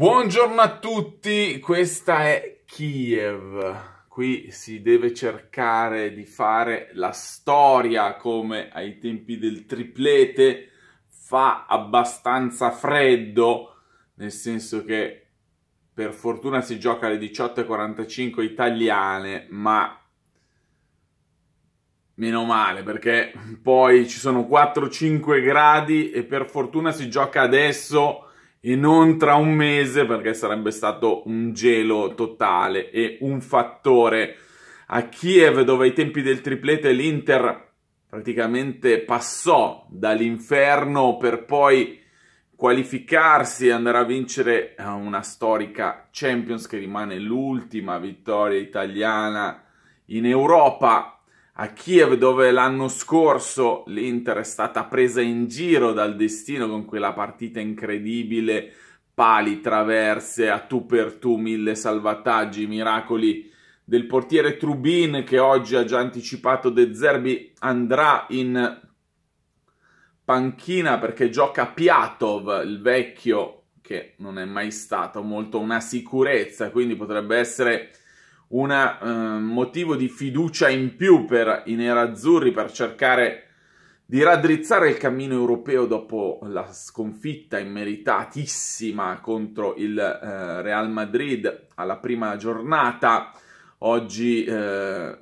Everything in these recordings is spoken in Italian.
Buongiorno a tutti, questa è Kiev. Qui si deve cercare di fare la storia come ai tempi del triplete. Fa abbastanza freddo, nel senso che per fortuna si gioca alle 18.45 italiane, ma meno male perché poi ci sono 4-5 gradi e per fortuna si gioca adesso e non tra un mese perché sarebbe stato un gelo totale e un fattore a Kiev dove ai tempi del triplete l'Inter praticamente passò dall'inferno per poi qualificarsi e andare a vincere eh, una storica Champions che rimane l'ultima vittoria italiana in Europa a Kiev dove l'anno scorso l'Inter è stata presa in giro dal destino con quella partita incredibile, pali, traverse, a tu per tu, mille salvataggi, miracoli del portiere Trubin che oggi ha già anticipato De Zerbi andrà in panchina perché gioca Piatov, il vecchio che non è mai stato molto una sicurezza, quindi potrebbe essere un eh, motivo di fiducia in più per i nerazzurri per cercare di raddrizzare il cammino europeo dopo la sconfitta immeritatissima contro il eh, Real Madrid alla prima giornata. Oggi eh,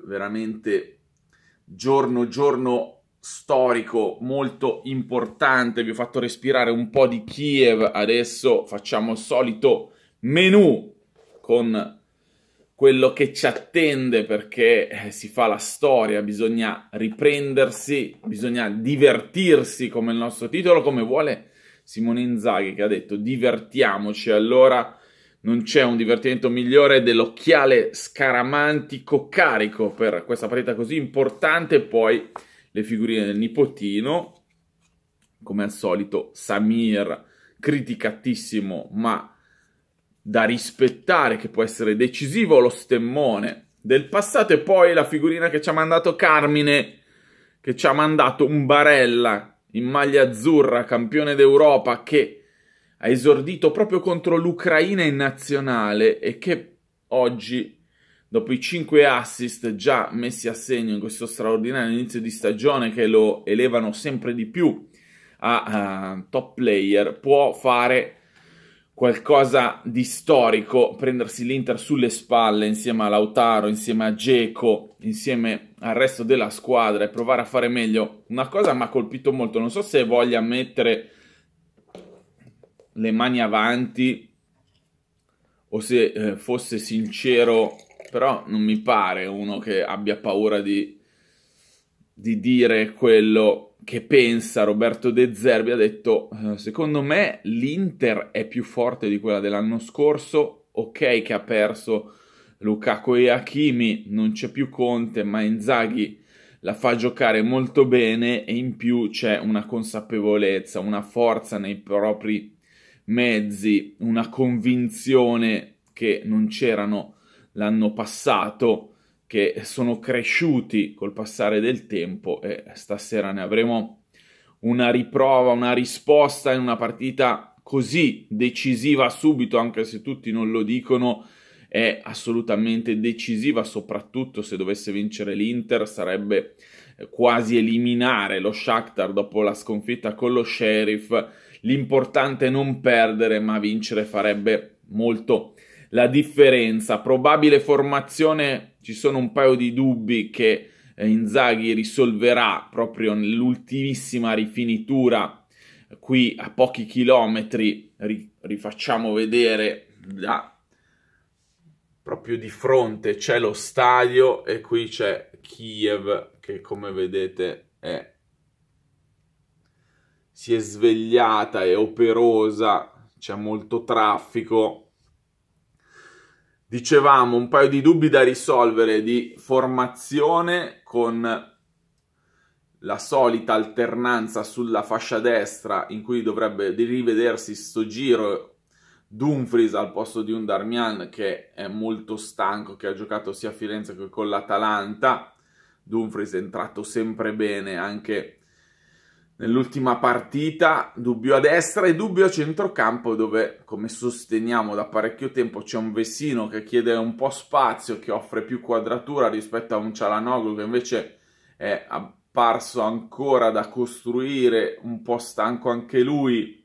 veramente giorno giorno storico molto importante, vi ho fatto respirare un po' di Kiev, adesso facciamo il solito menù con quello che ci attende perché eh, si fa la storia, bisogna riprendersi, bisogna divertirsi come il nostro titolo, come vuole Simone Inzaghi che ha detto divertiamoci, allora non c'è un divertimento migliore dell'occhiale scaramantico carico per questa partita così importante, poi le figurine del nipotino, come al solito Samir, criticatissimo ma da rispettare, che può essere decisivo, lo stemmone del passato e poi la figurina che ci ha mandato Carmine, che ci ha mandato un Barella in maglia azzurra, campione d'Europa, che ha esordito proprio contro l'Ucraina in nazionale e che oggi, dopo i 5 assist già messi a segno in questo straordinario inizio di stagione che lo elevano sempre di più a, a eh, top player, può fare qualcosa di storico prendersi l'Inter sulle spalle insieme a Lautaro, insieme a Geco, insieme al resto della squadra e provare a fare meglio. Una cosa mi ha colpito molto, non so se voglia mettere le mani avanti o se eh, fosse sincero, però non mi pare uno che abbia paura di, di dire quello che pensa Roberto De Zerbi ha detto eh, secondo me l'Inter è più forte di quella dell'anno scorso, ok che ha perso Lukaku e Hakimi, non c'è più Conte, ma Inzaghi la fa giocare molto bene e in più c'è una consapevolezza, una forza nei propri mezzi, una convinzione che non c'erano l'anno passato che sono cresciuti col passare del tempo e stasera ne avremo una riprova, una risposta in una partita così decisiva subito, anche se tutti non lo dicono, è assolutamente decisiva, soprattutto se dovesse vincere l'Inter sarebbe quasi eliminare lo Shakhtar dopo la sconfitta con lo Sheriff. L'importante è non perdere, ma vincere farebbe molto la differenza. Probabile formazione, ci sono un paio di dubbi che eh, Inzaghi risolverà proprio nell'ultimissima rifinitura qui a pochi chilometri. rifacciamo vedere da proprio di fronte c'è lo stadio e qui c'è Kiev che come vedete è si è svegliata, è operosa, c'è molto traffico dicevamo un paio di dubbi da risolvere di formazione con la solita alternanza sulla fascia destra in cui dovrebbe rivedersi sto giro Dumfries al posto di un Darmian che è molto stanco, che ha giocato sia a Firenze che con l'Atalanta. Dumfries è entrato sempre bene anche Nell'ultima partita, dubbio a destra e dubbio a centrocampo, dove, come sosteniamo da parecchio tempo, c'è un Vessino che chiede un po' spazio, che offre più quadratura rispetto a un Cialanoglu che invece è apparso ancora da costruire, un po' stanco anche lui.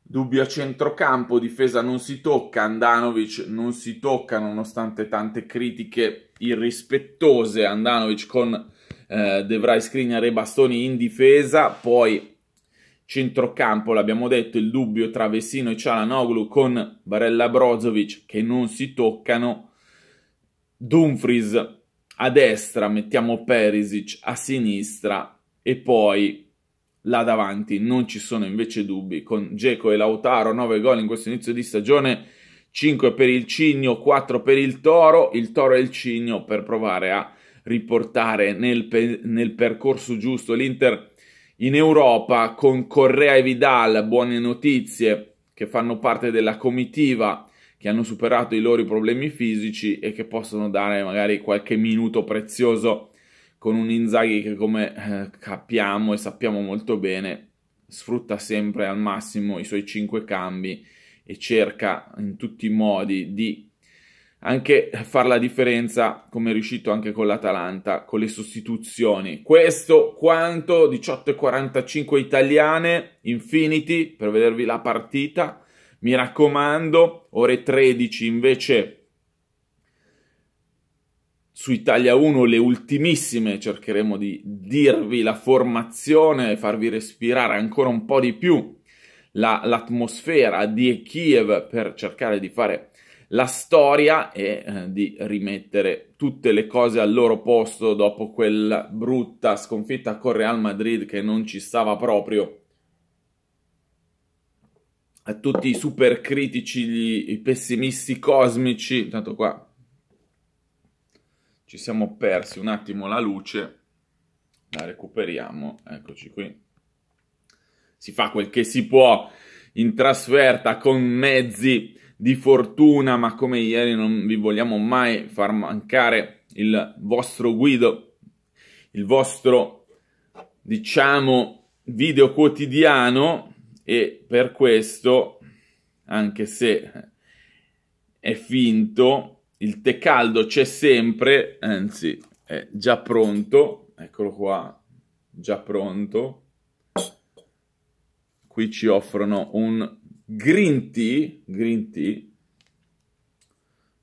Dubbio a centrocampo, difesa non si tocca, Andanovic non si tocca nonostante tante critiche irrispettose. Andanovic con eh, dovrà scrignare i bastoni in difesa, poi centrocampo, l'abbiamo detto, il dubbio tra Vessino e Cialanoglu con Barella Brozovic che non si toccano, Dumfries a destra, mettiamo Perisic a sinistra e poi là davanti non ci sono invece dubbi con Geco e Lautaro 9 gol in questo inizio di stagione 5 per il Cigno 4 per il Toro il Toro e il Cigno per provare a riportare nel, pe- nel percorso giusto l'Inter in Europa con Correa e Vidal, buone notizie, che fanno parte della comitiva, che hanno superato i loro problemi fisici e che possono dare magari qualche minuto prezioso con un Inzaghi che come eh, capiamo e sappiamo molto bene sfrutta sempre al massimo i suoi cinque cambi e cerca in tutti i modi di anche far la differenza come è riuscito anche con l'Atalanta, con le sostituzioni. Questo quanto 18.45 italiane, Infinity, per vedervi la partita. Mi raccomando, ore 13 invece su Italia 1 le ultimissime, cercheremo di dirvi la formazione, farvi respirare ancora un po' di più l'atmosfera di Kiev per cercare di fare la storia e eh, di rimettere tutte le cose al loro posto dopo quella brutta sconfitta con Real Madrid che non ci stava proprio. A tutti i super critici, gli, i pessimisti cosmici, tanto qua ci siamo persi un attimo la luce, la recuperiamo, eccoci qui. Si fa quel che si può in trasferta con mezzi di fortuna, ma come ieri non vi vogliamo mai far mancare il vostro guido, il vostro, diciamo, video quotidiano e per questo, anche se è finto, il tè caldo c'è sempre, anzi è già pronto, eccolo qua, già pronto. Qui ci offrono un green tea, green tea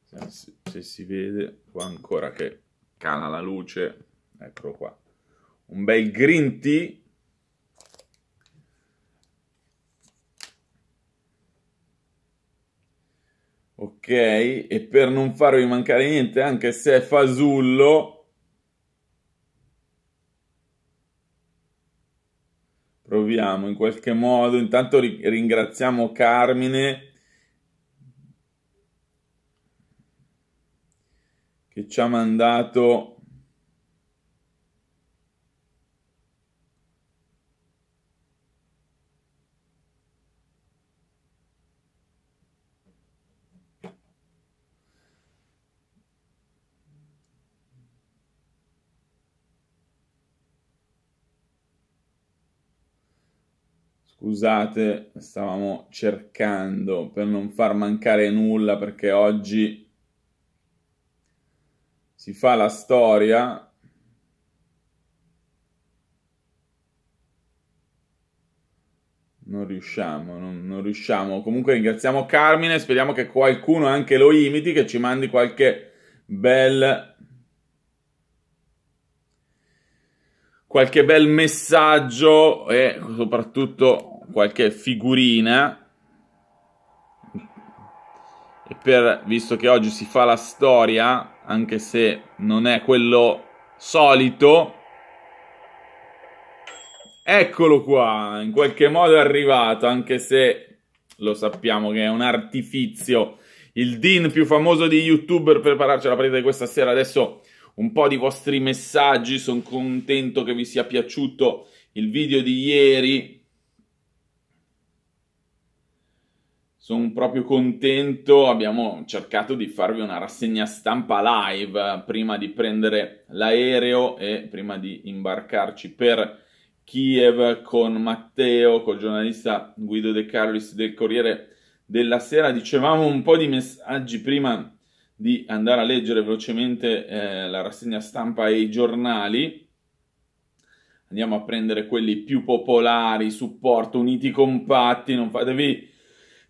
se, se si vede qua ancora che cala la luce, eccolo qua, un bel green tea Ok, e per non farvi mancare niente, anche se è fasullo, proviamo in qualche modo. Intanto ri- ringraziamo Carmine che ci ha mandato scusate, stavamo cercando per non far mancare nulla perché oggi si fa la storia non riusciamo, non, non, riusciamo. Comunque ringraziamo Carmine, speriamo che qualcuno anche lo imiti, che ci mandi qualche bel qualche bel messaggio e soprattutto qualche figurina e per, visto che oggi si fa la storia, anche se non è quello solito, eccolo qua, in qualche modo è arrivato, anche se lo sappiamo che è un artifizio, il Dean più famoso di YouTube per prepararci alla partita di questa sera. Adesso un po' di vostri messaggi, sono contento che vi sia piaciuto il video di ieri, sono proprio contento, abbiamo cercato di farvi una rassegna stampa live eh, prima di prendere l'aereo e prima di imbarcarci per Kiev con Matteo, col giornalista Guido De Carlis del Corriere della Sera. Dicevamo un po' di messaggi prima di andare a leggere velocemente eh, la rassegna stampa e i giornali. Andiamo a prendere quelli più popolari, supporto, uniti compatti, non fatevi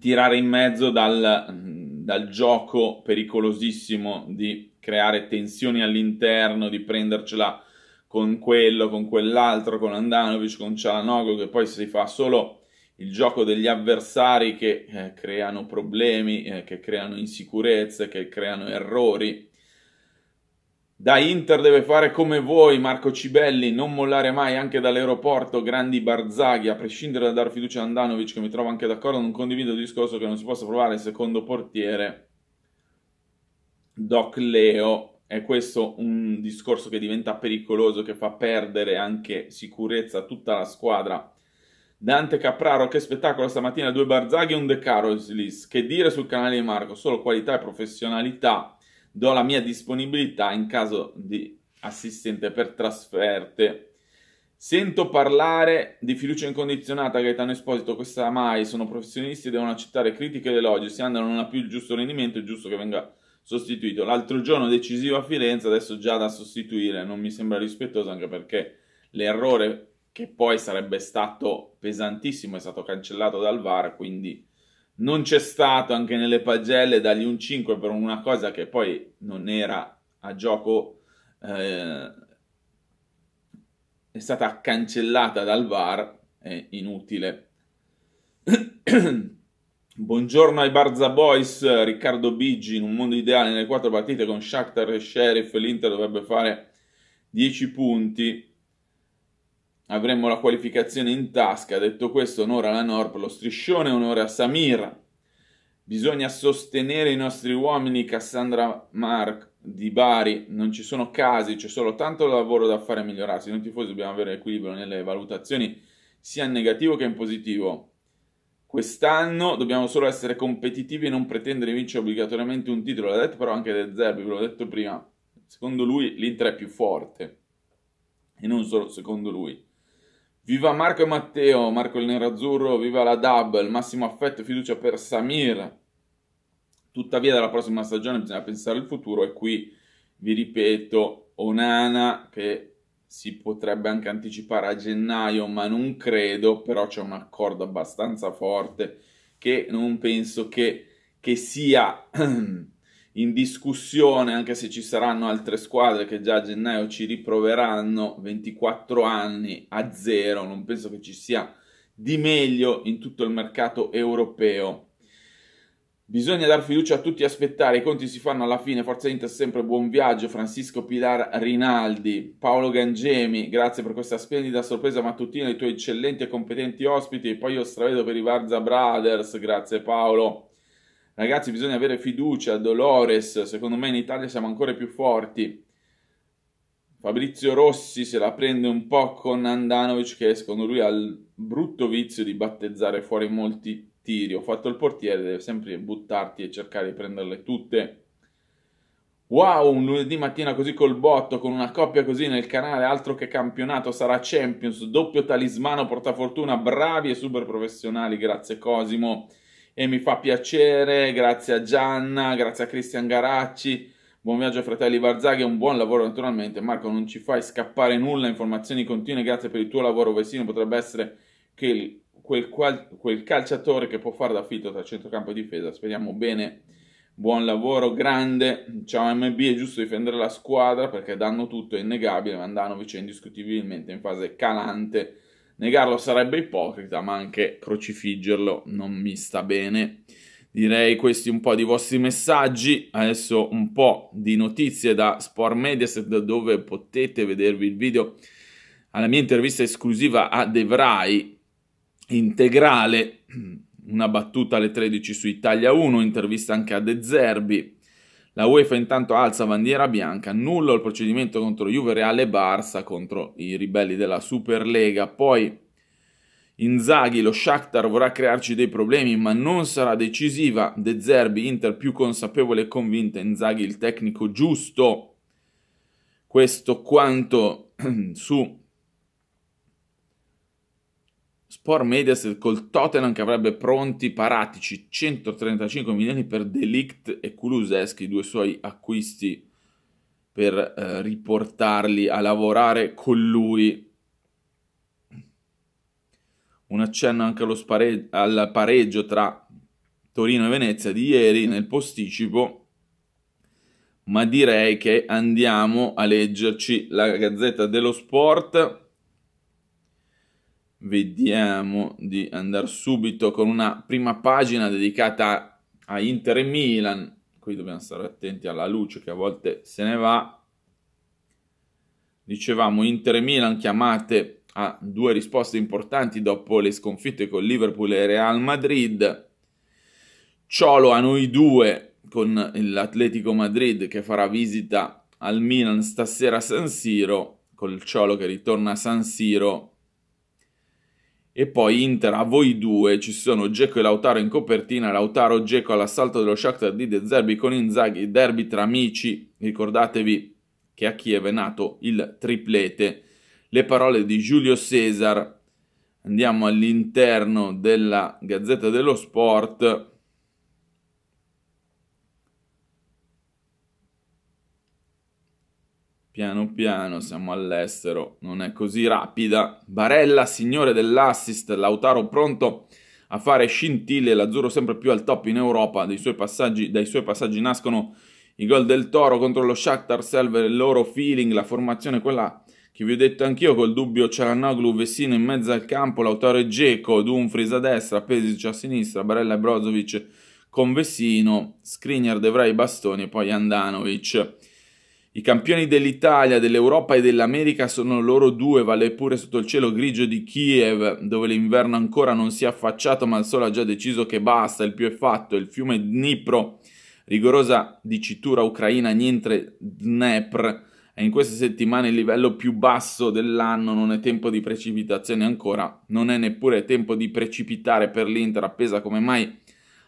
tirare in mezzo dal, dal gioco pericolosissimo di creare tensioni all'interno, di prendercela con quello, con quell'altro, con Andanovic, con Cialanoglu, che poi si fa solo il gioco degli avversari che eh, creano problemi, eh, che creano insicurezze, che creano errori da Inter deve fare come voi, Marco Cibelli, non mollare mai anche dall'aeroporto, grandi Barzaghi, a prescindere da dar fiducia a Andanovic, che mi trovo anche d'accordo, non condivido il discorso che non si possa provare il secondo portiere. Doc Leo, è questo un discorso che diventa pericoloso, che fa perdere anche sicurezza a tutta la squadra. Dante Capraro, che spettacolo stamattina, due Barzaghi e un De Carolis, che dire sul canale di Marco, solo qualità e professionalità do la mia disponibilità in caso di assistente per trasferte. Sento parlare di fiducia incondizionata Gaetano Esposito, questa mai, sono professionisti e devono accettare critiche ed elogi, se Andano non ha più il giusto rendimento è giusto che venga sostituito. L'altro giorno decisivo a Firenze, adesso già da sostituire, non mi sembra rispettoso anche perché l'errore che poi sarebbe stato pesantissimo è stato cancellato dal VAR, quindi non c'è stato anche nelle pagelle dargli un 5 per una cosa che poi non era a gioco eh, è stata cancellata dal VAR è inutile buongiorno ai Barza Boys Riccardo Biggi in un mondo ideale nelle quattro partite con Shakhtar e Sheriff l'Inter dovrebbe fare 10 punti avremmo la qualificazione in tasca. Detto questo, onore alla Norp, lo striscione, onore a Samir. Bisogna sostenere i nostri uomini, Cassandra Mark di Bari. Non ci sono casi, c'è solo tanto lavoro da fare e migliorarsi. Noi tifosi dobbiamo avere equilibrio nelle valutazioni, sia in negativo che in positivo. Quest'anno dobbiamo solo essere competitivi e non pretendere di vincere obbligatoriamente un titolo. L'ha detto però anche De Zerbi, ve l'ho detto prima. Secondo lui l'Inter è più forte. E non solo secondo lui. Viva Marco e Matteo, Marco il Nero Azzurro, viva la DAB, il massimo affetto e fiducia per Samir. Tuttavia dalla prossima stagione bisogna pensare al futuro e qui vi ripeto Onana che si potrebbe anche anticipare a gennaio, ma non credo, però c'è un accordo abbastanza forte che non penso che, che sia in discussione, anche se ci saranno altre squadre che già a gennaio ci riproveranno, 24 anni a zero, non penso che ci sia di meglio in tutto il mercato europeo. Bisogna dar fiducia a tutti e aspettare, i conti si fanno alla fine, Forza Inter sempre buon viaggio, Francisco Pilar Rinaldi, Paolo Gangemi, grazie per questa splendida sorpresa mattutina, i tuoi eccellenti e competenti ospiti, e poi io stravedo per i Varza Brothers, grazie Paolo. Ragazzi, bisogna avere fiducia, Dolores, secondo me in Italia siamo ancora più forti. Fabrizio Rossi se la prende un po' con Andanovic che secondo lui ha il brutto vizio di battezzare fuori molti tiri. Ho fatto il portiere, deve sempre buttarti e cercare di prenderle tutte. Wow, un lunedì mattina così col botto, con una coppia così nel canale, altro che campionato, sarà Champions, doppio talismano, portafortuna, bravi e super professionali, grazie Cosimo e mi fa piacere, grazie a Gianna, grazie a Cristian Garacci, buon viaggio fratelli Barzaghi, un buon lavoro naturalmente, Marco non ci fai scappare nulla, informazioni continue, grazie per il tuo lavoro Vesino, potrebbe essere che il, quel, qual, quel, calciatore che può fare da d'affitto tra centrocampo e difesa, speriamo bene, buon lavoro, grande, ciao MB, è giusto difendere la squadra perché danno tutto, è innegabile, Mandanovic è indiscutibilmente in fase calante, Negarlo sarebbe ipocrita, ma anche crocifiggerlo non mi sta bene. Direi questi un po' di vostri messaggi, adesso un po' di notizie da Sport Mediaset dove potete vedervi il video alla mia intervista esclusiva a Devrai integrale, una battuta alle 13 su Italia 1, intervista anche a De Zerbi, la UEFA intanto alza bandiera bianca, nulla il procedimento contro Juve Reale e Barça contro i ribelli della Superlega. Poi Inzaghi, lo Shakhtar vorrà crearci dei problemi, ma non sarà decisiva. De Zerbi, Inter più consapevole e convinta, Inzaghi il tecnico giusto. Questo quanto su Sport Mediaset col Tottenham che avrebbe pronti paratici 135 milioni per Delict e i due suoi acquisti per eh, riportarli a lavorare con lui. Un accenno anche spare- al pareggio tra Torino e Venezia di ieri nel posticipo, ma direi che andiamo a leggerci la Gazzetta dello Sport vediamo di andare subito con una prima pagina dedicata a Inter e Milan. Qui dobbiamo stare attenti alla luce che a volte se ne va. Dicevamo Inter e Milan chiamate a due risposte importanti dopo le sconfitte con Liverpool e Real Madrid. Ciolo a noi due con l'Atletico Madrid che farà visita al Milan stasera a San Siro, col Ciolo che ritorna a San Siro e poi Inter a voi due ci sono Geco e Lautaro in copertina, Lautaro Geco all'assalto dello Shakhtar di De Zerbi con Inzaghi, derby tra amici, ricordatevi che a Kiev è nato il triplete. Le parole di Giulio Cesar, andiamo all'interno della Gazzetta dello Sport, Piano piano siamo all'estero, non è così rapida. Barella, signore dell'assist, Lautaro pronto a fare scintille, l'azzurro sempre più al top in Europa, dai suoi passaggi, dai suoi passaggi nascono i gol del Toro contro lo Shakhtar, serve il loro feeling, la formazione quella che vi ho detto anch'io col dubbio Cialanoglu, Vessino in mezzo al campo, Lautaro e Geco, Dumfries a destra, Pesic a sinistra, Barella e Brozovic con Vessino, Skriniar, Devrai, Bastoni e poi Andanovic. I campioni dell'Italia, dell'Europa e dell'America sono loro due, vale pure sotto il cielo grigio di Kiev, dove l'inverno ancora non si è affacciato, ma il sole ha già deciso che basta, il più è fatto, il fiume Dnipro, rigorosa dicitura ucraina, niente Dnepr, è in queste settimane il livello più basso dell'anno, non è tempo di precipitazioni ancora, non è neppure tempo di precipitare per l'Inter, appesa come mai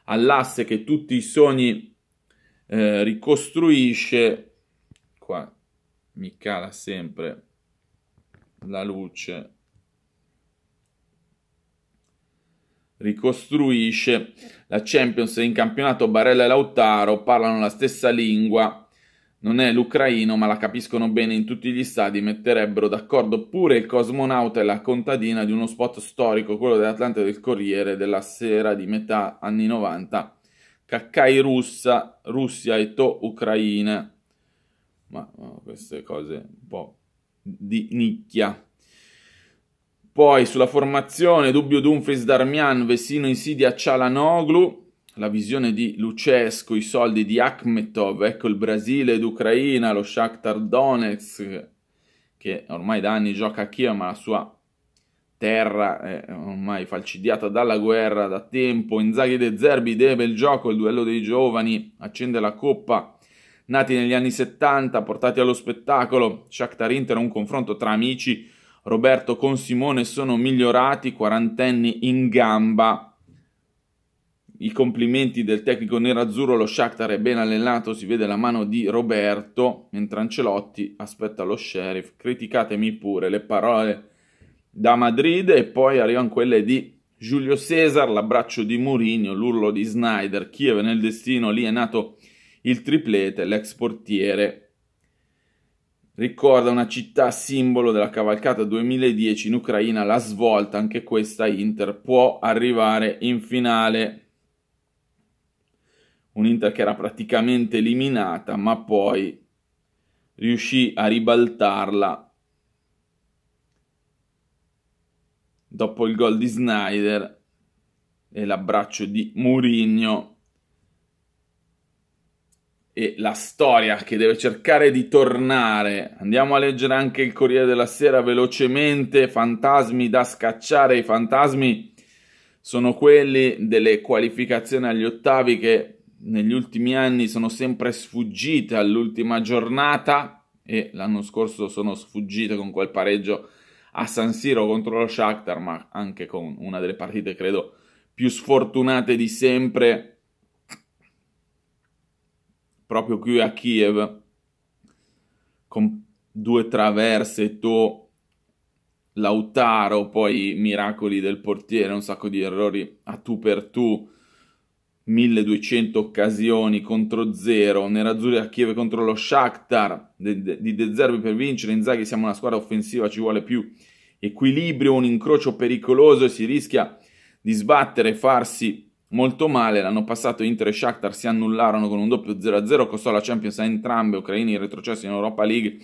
all'asse che tutti i sogni eh, ricostruisce, qua mi cala sempre la luce ricostruisce la Champions in campionato Barella e Lautaro parlano la stessa lingua non è l'ucraino ma la capiscono bene in tutti gli stadi metterebbero d'accordo pure il cosmonauta e la contadina di uno spot storico quello dell'Atlante del Corriere della sera di metà anni 90 Kakai russa Russia e to Ucraina ma no, queste cose un po' di nicchia. Poi sulla formazione, dubbio Dumfries Darmian, Vesino insidia Cialanoglu, la visione di Lucesco, i soldi di Akhmetov, ecco il Brasile ed Ucraina, lo Shakhtar Donetsk, che ormai da anni gioca a Kiev, ma la sua terra è ormai falcidiata dalla guerra da tempo, Inzaghi De Zerbi deve il gioco, il duello dei giovani, accende la coppa nati negli anni 70, portati allo spettacolo. Shakhtar Inter un confronto tra amici. Roberto con Simone sono migliorati, quarantenni in gamba. I complimenti del tecnico nerazzurro, lo Shakhtar è ben allenato, si vede la mano di Roberto, mentre Ancelotti aspetta lo sheriff. Criticatemi pure le parole da Madrid e poi arrivano quelle di Giulio Cesar, l'abbraccio di Mourinho, l'urlo di Snyder, Kiev nel destino, lì è nato il triplete, l'ex portiere. Ricorda una città simbolo della cavalcata 2010 in Ucraina, la svolta, anche questa Inter può arrivare in finale. Un Inter che era praticamente eliminata, ma poi riuscì a ribaltarla dopo il gol di Snyder e l'abbraccio di Murigno e la storia che deve cercare di tornare. Andiamo a leggere anche il Corriere della Sera velocemente, fantasmi da scacciare, i fantasmi sono quelli delle qualificazioni agli ottavi che negli ultimi anni sono sempre sfuggite all'ultima giornata e l'anno scorso sono sfuggite con quel pareggio a San Siro contro lo Shakhtar, ma anche con una delle partite credo più sfortunate di sempre proprio qui a Kiev, con due traverse, To, Lautaro, poi miracoli del portiere, un sacco di errori a tu per tu, 1200 occasioni contro zero, Nerazzurri a Kiev contro lo Shakhtar, di De Zerbi per vincere, Inzaghi siamo una squadra offensiva, ci vuole più equilibrio, un incrocio pericoloso e si rischia di sbattere, farsi molto male. L'anno passato Inter e Shakhtar si annullarono con un doppio 0-0, costò la Champions a entrambe ucraini in retrocesso in Europa League.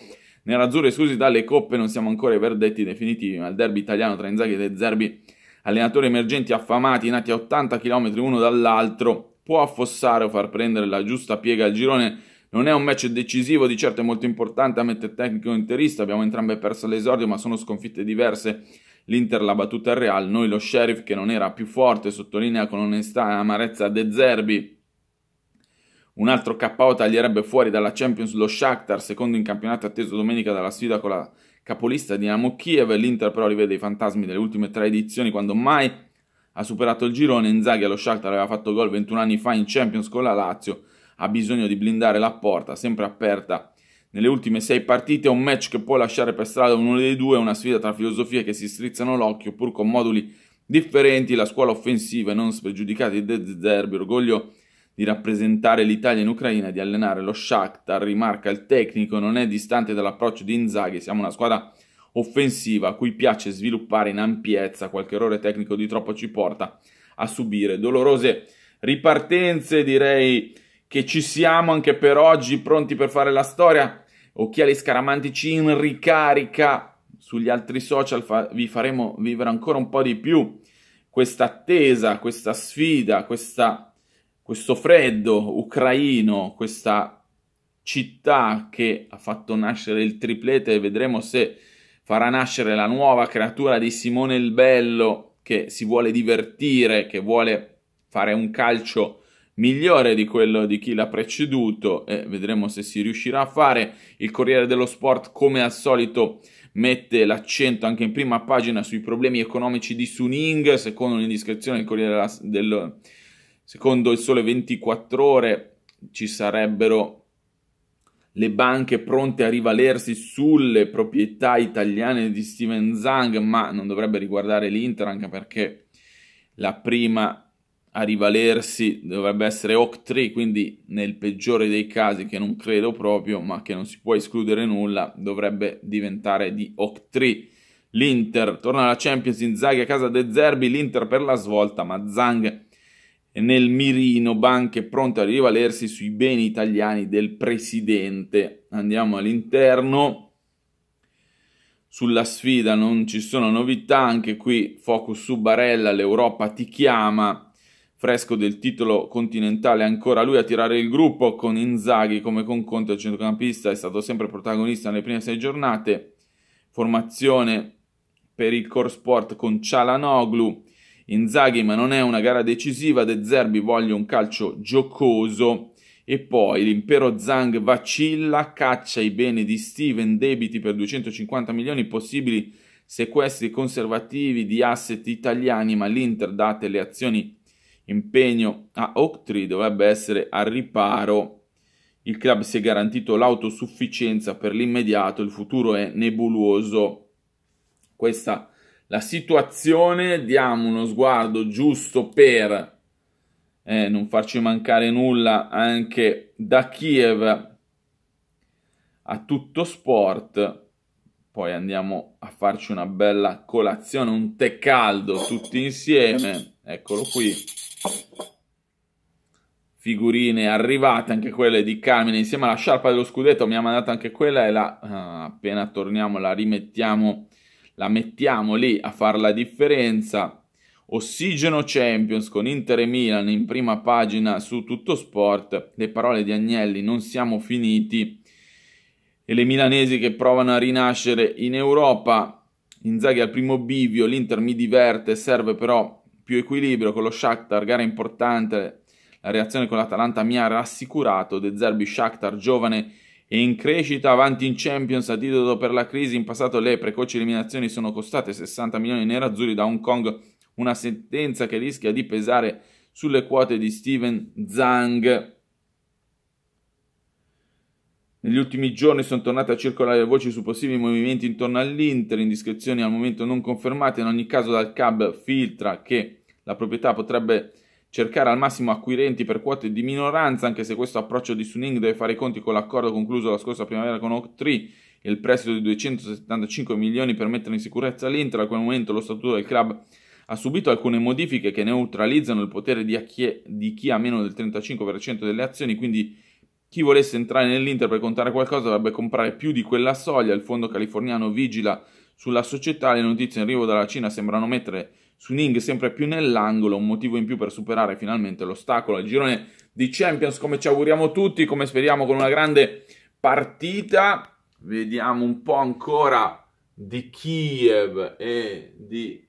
Nerazzurri esclusi dalle coppe, non siamo ancora i verdetti definitivi, ma il derby italiano tra Inzaghi e De Zerbi, allenatori emergenti affamati, nati a 80 km uno dall'altro, può affossare o far prendere la giusta piega al girone. Non è un match decisivo, di certo è molto importante a mettere tecnico interista, abbiamo entrambe perso l'esordio, ma sono sconfitte diverse l'Inter la battuta al Real, noi lo Sheriff che non era più forte, sottolinea con onestà e amarezza De Zerbi, un altro KO taglierebbe fuori dalla Champions lo Shakhtar, secondo in campionato atteso domenica dalla sfida con la capolista Dinamo Kiev, l'Inter però rivede i fantasmi delle ultime tre edizioni quando mai ha superato il girone, Inzaghi allo Shakhtar aveva fatto gol 21 anni fa in Champions con la Lazio, ha bisogno di blindare la porta, sempre aperta nelle ultime sei partite un match che può lasciare per strada uno dei due, una sfida tra filosofie che si strizzano l'occhio pur con moduli differenti, la scuola offensiva e non spregiudicata di De Zerbi, orgoglio di rappresentare l'Italia in Ucraina e di allenare lo Shakhtar, rimarca il tecnico, non è distante dall'approccio di Inzaghi, siamo una squadra offensiva a cui piace sviluppare in ampiezza, qualche errore tecnico di troppo ci porta a subire dolorose ripartenze, direi che ci siamo anche per oggi, pronti per fare la storia. Occhiali Scaramantici in ricarica sugli altri social, fa- vi faremo vivere ancora un po' di più questa attesa, questa sfida, questa, questo freddo ucraino, questa città che ha fatto nascere il triplete vedremo se farà nascere la nuova creatura di Simone il Bello che si vuole divertire, che vuole fare un calcio migliore di quello di chi l'ha preceduto e vedremo se si riuscirà a fare. Il Corriere dello Sport, come al solito, mette l'accento anche in prima pagina sui problemi economici di Suning, secondo un'indiscrezione del Corriere del secondo il Sole 24 ore ci sarebbero le banche pronte a rivalersi sulle proprietà italiane di Steven Zang, ma non dovrebbe riguardare l'Inter anche perché la prima a rivalersi dovrebbe essere Oak3, quindi nel peggiore dei casi, che non credo proprio, ma che non si può escludere nulla, dovrebbe diventare di Oak3. L'Inter torna alla Champions, in Inzaghi a casa De Zerbi, l'Inter per la svolta, ma Zang è nel mirino, banche pronte a rivalersi sui beni italiani del presidente. Andiamo all'interno. Sulla sfida non ci sono novità, anche qui focus su Barella, l'Europa ti chiama fresco del titolo continentale, ancora lui a tirare il gruppo con Inzaghi come con Conte il centrocampista, è stato sempre protagonista nelle prime sei giornate, formazione per il core sport con Cialanoglu, Inzaghi ma non è una gara decisiva, De Zerbi voglia un calcio giocoso e poi l'impero Zhang vacilla, caccia i beni di Steven, debiti per 250 milioni possibili sequestri conservativi di asset italiani, ma l'Inter date le azioni impegno a Oaktree dovrebbe essere al riparo. Il club si è garantito l'autosufficienza per l'immediato, il futuro è nebuloso. Questa la situazione, diamo uno sguardo giusto per eh, non farci mancare nulla anche da Kiev a tutto sport. Poi andiamo a farci una bella colazione, un tè caldo tutti insieme. Eccolo qui figurine arrivate, anche quelle di Carmine insieme alla sciarpa dello scudetto, mi ha mandato anche quella e la ah, appena torniamo la rimettiamo, la mettiamo lì a fare la differenza. Ossigeno Champions con Inter e Milan in prima pagina su Tutto Sport, le parole di Agnelli non siamo finiti e le milanesi che provano a rinascere in Europa. Inzaghi al primo bivio, l'Inter mi diverte, serve però più equilibrio con lo Shakhtar, gara importante, la reazione con l'Atalanta mi ha rassicurato, De Zerbi Shakhtar, giovane e in crescita, avanti in Champions, a titolo per la crisi, in passato le precoci eliminazioni sono costate 60 milioni nerazzurri da Hong Kong, una sentenza che rischia di pesare sulle quote di Steven Zhang. Negli ultimi giorni sono tornate a circolare voci su possibili movimenti intorno all'Inter, indiscrezioni al momento non confermate, in ogni caso dal CAB filtra che la proprietà potrebbe cercare al massimo acquirenti per quote di minoranza, anche se questo approccio di Suning deve fare i conti con l'accordo concluso la scorsa primavera con Octree e il prestito di 275 milioni per mettere in sicurezza l'Inter. A quel momento lo statuto del club ha subito alcune modifiche che neutralizzano il potere di chi, di chi ha meno del 35% delle azioni, quindi chi volesse entrare nell'Inter per contare qualcosa dovrebbe comprare più di quella soglia. Il fondo californiano vigila sulla società. Le notizie in arrivo dalla Cina sembrano mettere Suning sempre più nell'angolo. Un motivo in più per superare finalmente l'ostacolo al girone di Champions, come ci auguriamo tutti, come speriamo con una grande partita. Vediamo un po' ancora di Kiev e di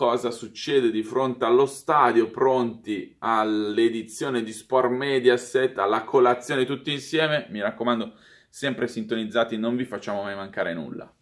cosa succede di fronte allo stadio, pronti all'edizione di Sport Mediaset, alla colazione tutti insieme. Mi raccomando, sempre sintonizzati, non vi facciamo mai mancare nulla.